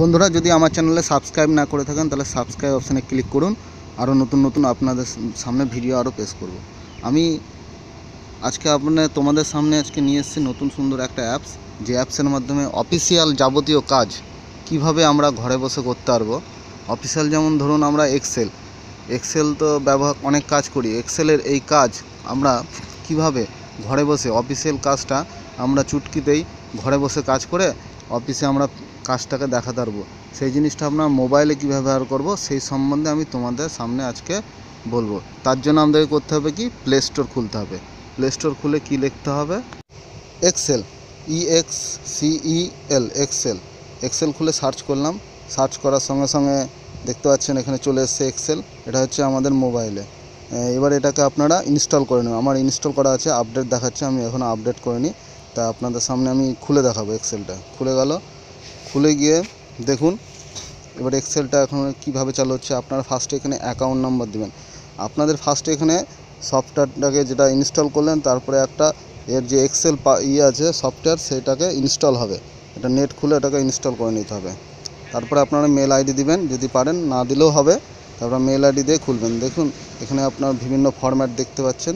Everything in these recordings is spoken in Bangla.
বন্ধুরা যদি আমার চ্যানেলে সাবস্ক্রাইব না করে থাকেন তাহলে সাবস্ক্রাইব অপশানে ক্লিক করুন আরও নতুন নতুন আপনাদের সামনে ভিডিও আরও পেশ করব আমি আজকে আপনার তোমাদের সামনে আজকে নিয়ে এসেছি নতুন সুন্দর একটা অ্যাপস যে অ্যাপসের মাধ্যমে অফিসিয়াল যাবতীয় কাজ কিভাবে আমরা ঘরে বসে করতে পারবো অফিসিয়াল যেমন ধরুন আমরা এক্সেল এক্সেল তো ব্যবহার অনেক কাজ করি এক্সেলের এই কাজ আমরা কিভাবে ঘরে বসে অফিসিয়াল কাজটা আমরা চুটকিতেই ঘরে বসে কাজ করে অফিসে আমরা কাজটাকে দেখাতে পারবো সেই জিনিসটা আপনার মোবাইলে কী ব্যবহার করব সেই সম্বন্ধে আমি তোমাদের সামনে আজকে বলবো তার জন্য আমাদেরকে করতে হবে কি প্লে স্টোর খুলতে হবে প্লে স্টোর খুলে কি লিখতে হবে Excel E X C E L Excel Excel খুলে সার্চ করলাম সার্চ করার সঙ্গে সঙ্গে দেখতে পাচ্ছেন এখানে চলে এসছে এক্সেল এটা হচ্ছে আমাদের মোবাইলে এবার এটাকে আপনারা ইনস্টল করে নেবেন আমার ইনস্টল করা আছে আপডেট দেখাচ্ছে আমি এখন আপডেট করিনি তা আপনাদের সামনে আমি খুলে দেখাবো এক্সেলটা খুলে গেল খুলে গিয়ে দেখুন এবার এক্সেলটা এখন কীভাবে চালু হচ্ছে আপনারা ফার্স্টে এখানে অ্যাকাউন্ট নাম্বার দেবেন আপনাদের ফার্স্টে এখানে সফটওয়্যারটাকে যেটা ইনস্টল করলেন তারপরে একটা এর যে এক্সেল ইয়ে আছে সফটওয়্যার সেটাকে ইনস্টল হবে এটা নেট খুলে এটাকে ইনস্টল করে নিতে হবে তারপরে আপনারা মেল আইডি দিবেন যদি পারেন না দিলেও হবে তারপরে মেল আইডি দিয়ে খুলবেন দেখুন এখানে আপনার বিভিন্ন ফরম্যাট দেখতে পাচ্ছেন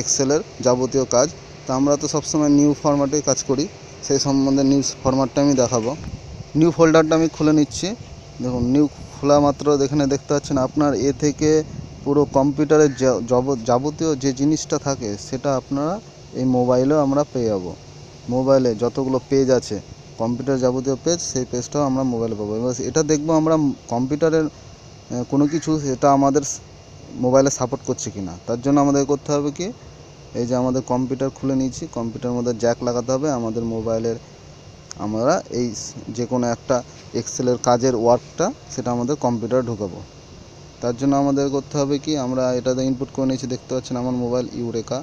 এক্সেলের যাবতীয় কাজ তো আমরা তো সবসময় নিউ ফরম্যাটে কাজ করি সেই সম্বন্ধে নিউজ ফরম্যাটটা আমি দেখাবো নিউ ফোল্ডারটা আমি খুলে নিচ্ছি দেখুন নিউ খোলা মাত্র এখানে দেখতে পাচ্ছেন আপনার এ থেকে পুরো কম্পিউটারের যাবতীয় যে জিনিসটা থাকে সেটা আপনারা এই মোবাইলেও আমরা পেয়ে যাবো মোবাইলে যতগুলো পেজ আছে কম্পিউটার যাবতীয় পেজ সেই পেজটাও আমরা মোবাইলে পাবো এবার এটা দেখবো আমরা কম্পিউটারের কোনো কিছু সেটা আমাদের মোবাইলে সাপোর্ট করছে কি না তার জন্য আমাদের করতে হবে কি এই যে আমাদের কম্পিউটার খুলে নিয়েছি কম্পিউটার মধ্যে জ্যাক লাগাতে হবে আমাদের মোবাইলের আমরা এই যে কোনো একটা এক্সেলের কাজের ওয়ার্কটা সেটা আমাদের কম্পিউটারে ঢোকাবো তার জন্য আমাদের করতে হবে কি আমরা এটাতে ইনপুট করে নিয়েছি দেখতে পাচ্ছেন আমার মোবাইল ইউরেকা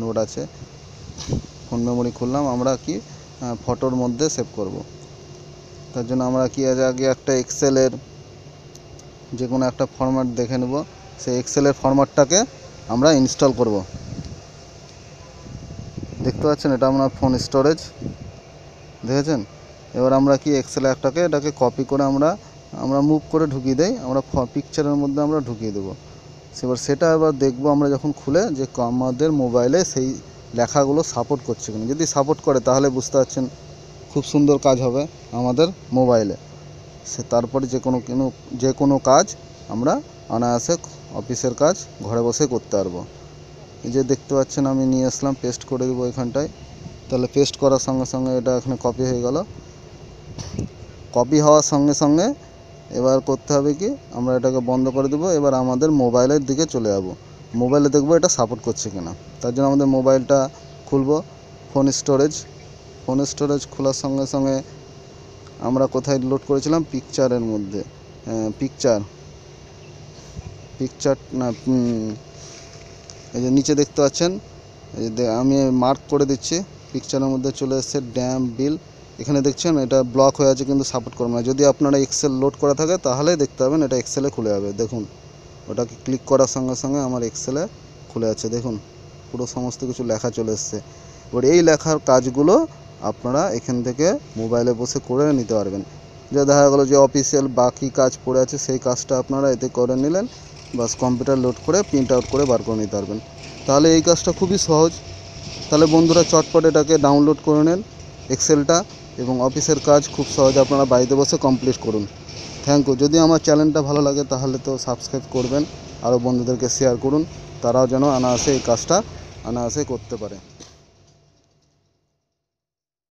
নোট আছে ফোন মেমোরি খুললাম আমরা কি ফটোর মধ্যে সেভ করব তার জন্য আমরা কি আগে একটা এক্সেলের যে কোনো একটা ফরম্যাট দেখে নেব সেই এক্সেলের ফরম্যাটটাকে আমরা ইনস্টল করব দেখতে পাচ্ছেন এটা আমার ফোন স্টোরেজ দেখেছেন এবার আমরা কি এক্সেল একটাকে এটাকে কপি করে আমরা আমরা মুভ করে ঢুকিয়ে দেই আমরা পিকচারের মধ্যে আমরা ঢুকিয়ে দেবো এবার সেটা এবার দেখবো আমরা যখন খুলে যে আমাদের মোবাইলে সেই লেখাগুলো সাপোর্ট করছে কিনা যদি সাপোর্ট করে তাহলে বুঝতে পারছেন খুব সুন্দর কাজ হবে আমাদের মোবাইলে সে তারপরে যে কোনো কোনো যে কোনো কাজ আমরা অনায়াসে অফিসের কাজ ঘরে বসে করতে পারবো এই যে দেখতে পাচ্ছেন আমি নিয়ে আসলাম পেস্ট করে দেবো এখানটায় তাহলে পেস্ট করার সঙ্গে সঙ্গে এটা এখানে কপি হয়ে গেল কপি হওয়ার সঙ্গে সঙ্গে এবার করতে হবে কি আমরা এটাকে বন্ধ করে দেবো এবার আমাদের মোবাইলের দিকে চলে যাব মোবাইলে দেখবো এটা সাপোর্ট করছে কিনা তার জন্য আমাদের মোবাইলটা খুলবো ফোন স্টোরেজ ফোন স্টোরেজ খোলার সঙ্গে সঙ্গে আমরা কোথায় লোড করেছিলাম পিকচারের মধ্যে পিকচার হ্যাঁ, পিকচার না এই যে নিচে দেখতে পাচ্ছেন এই যে আমি মার্ক করে দিচ্ছি পিকচারের মধ্যে চলে এসছে ড্যাম বিল এখানে দেখছেন এটা ব্লক হয়ে আছে কিন্তু সাপোর্ট করবে না যদি আপনারা এক্সেল লোড করা থাকে তাহলে দেখতে পাবেন এটা এক্সেলে খুলে যাবে দেখুন ওটাকে ক্লিক করার সঙ্গে সঙ্গে আমার এক্সেলে খুলে আছে দেখুন পুরো সমস্ত কিছু লেখা চলে এসছে এবার এই লেখার কাজগুলো আপনারা এখান থেকে মোবাইলে বসে করে নিতে পারবেন যে দেখা গেলো যে অফিসিয়াল বাকি কাজ পড়ে আছে সেই কাজটা আপনারা এতে করে নিলেন বাস কম্পিউটার লোড করে প্রিন্ট আউট করে বার করে নিতে পারবেন তাহলে এই কাজটা খুবই সহজ তাহলে বন্ধুরা চটপট এটাকে ডাউনলোড করে নেন এক্সেলটা এবং অফিসের কাজ খুব সহজে আপনারা বাড়িতে বসে কমপ্লিট করুন থ্যাংক ইউ যদি আমার চ্যানেলটা ভালো লাগে তাহলে তো সাবস্ক্রাইব করবেন আরও বন্ধুদেরকে শেয়ার করুন তারাও যেন অনায়াসে এই কাজটা অনায়াসে করতে পারে